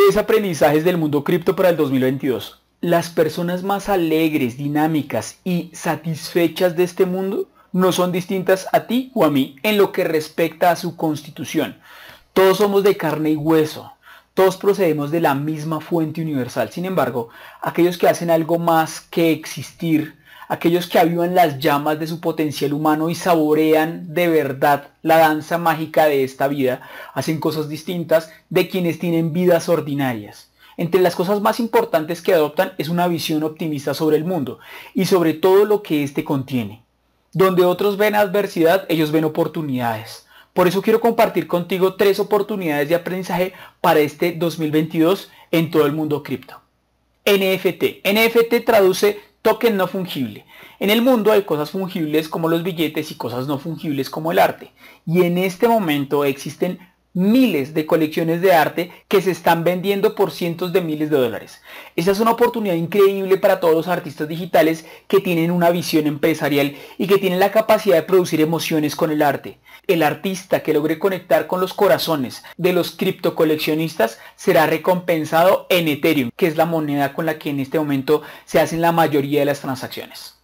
Tres aprendizajes del mundo cripto para el 2022. Las personas más alegres, dinámicas y satisfechas de este mundo no son distintas a ti o a mí en lo que respecta a su constitución. Todos somos de carne y hueso. Todos procedemos de la misma fuente universal. Sin embargo, aquellos que hacen algo más que existir aquellos que avivan las llamas de su potencial humano y saborean de verdad la danza mágica de esta vida, hacen cosas distintas de quienes tienen vidas ordinarias. Entre las cosas más importantes que adoptan es una visión optimista sobre el mundo y sobre todo lo que éste contiene. Donde otros ven adversidad, ellos ven oportunidades. Por eso quiero compartir contigo tres oportunidades de aprendizaje para este 2022 en todo el mundo cripto. NFT. NFT traduce Token no fungible. En el mundo hay cosas fungibles como los billetes y cosas no fungibles como el arte. Y en este momento existen miles de colecciones de arte que se están vendiendo por cientos de miles de dólares. Esa es una oportunidad increíble para todos los artistas digitales que tienen una visión empresarial y que tienen la capacidad de producir emociones con el arte. El artista que logre conectar con los corazones de los criptocoleccionistas será recompensado en Ethereum, que es la moneda con la que en este momento se hacen la mayoría de las transacciones.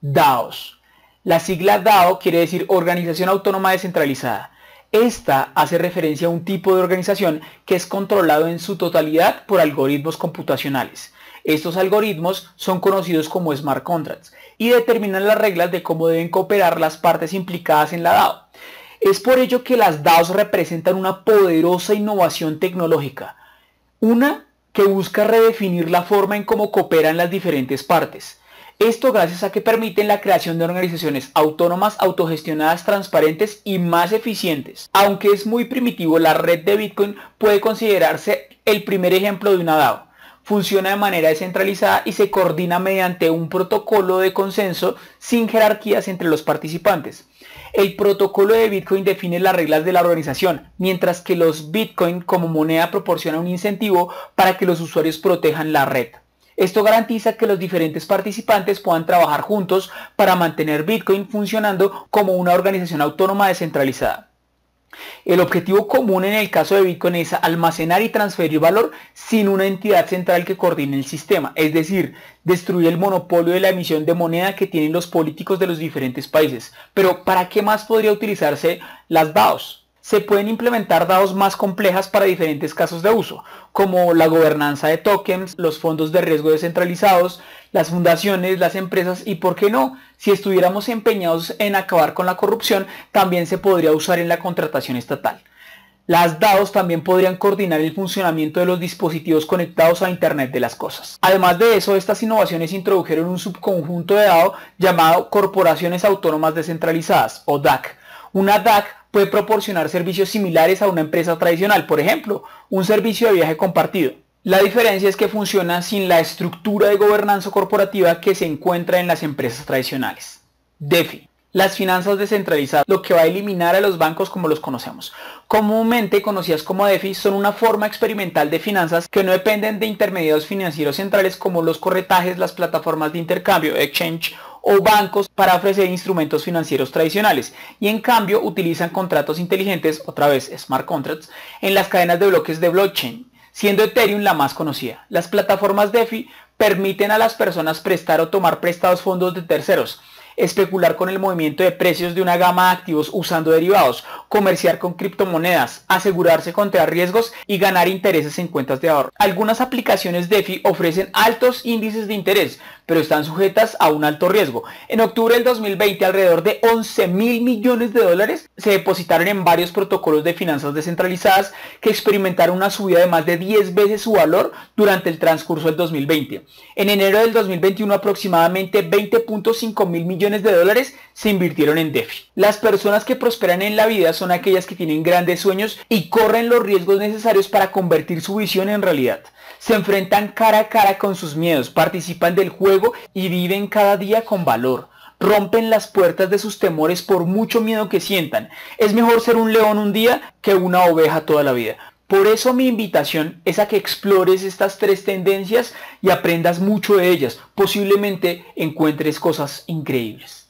DAOs. La sigla DAO quiere decir Organización Autónoma Descentralizada esta hace referencia a un tipo de organización que es controlado en su totalidad por algoritmos computacionales. Estos algoritmos son conocidos como smart contracts y determinan las reglas de cómo deben cooperar las partes implicadas en la DAO. Es por ello que las DAOs representan una poderosa innovación tecnológica, una que busca redefinir la forma en cómo cooperan las diferentes partes. Esto gracias a que permiten la creación de organizaciones autónomas, autogestionadas, transparentes y más eficientes. Aunque es muy primitivo, la red de Bitcoin puede considerarse el primer ejemplo de una DAO funciona de manera descentralizada y se coordina mediante un protocolo de consenso sin jerarquías entre los participantes. El protocolo de Bitcoin define las reglas de la organización, mientras que los Bitcoin como moneda proporciona un incentivo para que los usuarios protejan la red. Esto garantiza que los diferentes participantes puedan trabajar juntos para mantener Bitcoin funcionando como una organización autónoma descentralizada. El objetivo común en el caso de Bitcoin es almacenar y transferir valor sin una entidad central que coordine el sistema, es decir, destruir el monopolio de la emisión de moneda que tienen los políticos de los diferentes países. Pero ¿para qué más podría utilizarse las DAOs? se pueden implementar dados más complejas para diferentes casos de uso, como la gobernanza de tokens, los fondos de riesgo descentralizados, las fundaciones, las empresas y, ¿por qué no? Si estuviéramos empeñados en acabar con la corrupción, también se podría usar en la contratación estatal. Las DADOS también podrían coordinar el funcionamiento de los dispositivos conectados a Internet de las Cosas. Además de eso, estas innovaciones introdujeron un subconjunto de DADOS llamado Corporaciones Autónomas Descentralizadas, o DAC. Una DAC puede proporcionar servicios similares a una empresa tradicional, por ejemplo, un servicio de viaje compartido. La diferencia es que funciona sin la estructura de gobernanza corporativa que se encuentra en las empresas tradicionales. DeFi. Las finanzas descentralizadas, lo que va a eliminar a los bancos como los conocemos. Comúnmente conocidas como DeFi, son una forma experimental de finanzas que no dependen de intermediarios financieros centrales como los corretajes, las plataformas de intercambio, exchange o bancos para ofrecer instrumentos financieros tradicionales y en cambio utilizan contratos inteligentes, otra vez smart contracts, en las cadenas de bloques de blockchain, siendo Ethereum la más conocida. Las plataformas DeFi permiten a las personas prestar o tomar prestados fondos de terceros especular con el movimiento de precios de una gama de activos usando derivados, comerciar con criptomonedas, asegurarse contra riesgos y ganar intereses en cuentas de ahorro. Algunas aplicaciones DeFi ofrecen altos índices de interés, pero están sujetas a un alto riesgo. En octubre del 2020, alrededor de 11 mil millones de dólares se depositaron en varios protocolos de finanzas descentralizadas que experimentaron una subida de más de 10 veces su valor durante el transcurso del 2020. En enero del 2021, aproximadamente 20.5 mil millones de dólares se invirtieron en DeFi. Las personas que prosperan en la vida son aquellas que tienen grandes sueños y corren los riesgos necesarios para convertir su visión en realidad. Se enfrentan cara a cara con sus miedos, participan del juego y viven cada día con valor rompen las puertas de sus temores por mucho miedo que sientan. Es mejor ser un león un día que una oveja toda la vida. Por eso mi invitación es a que explores estas tres tendencias y aprendas mucho de ellas. Posiblemente encuentres cosas increíbles.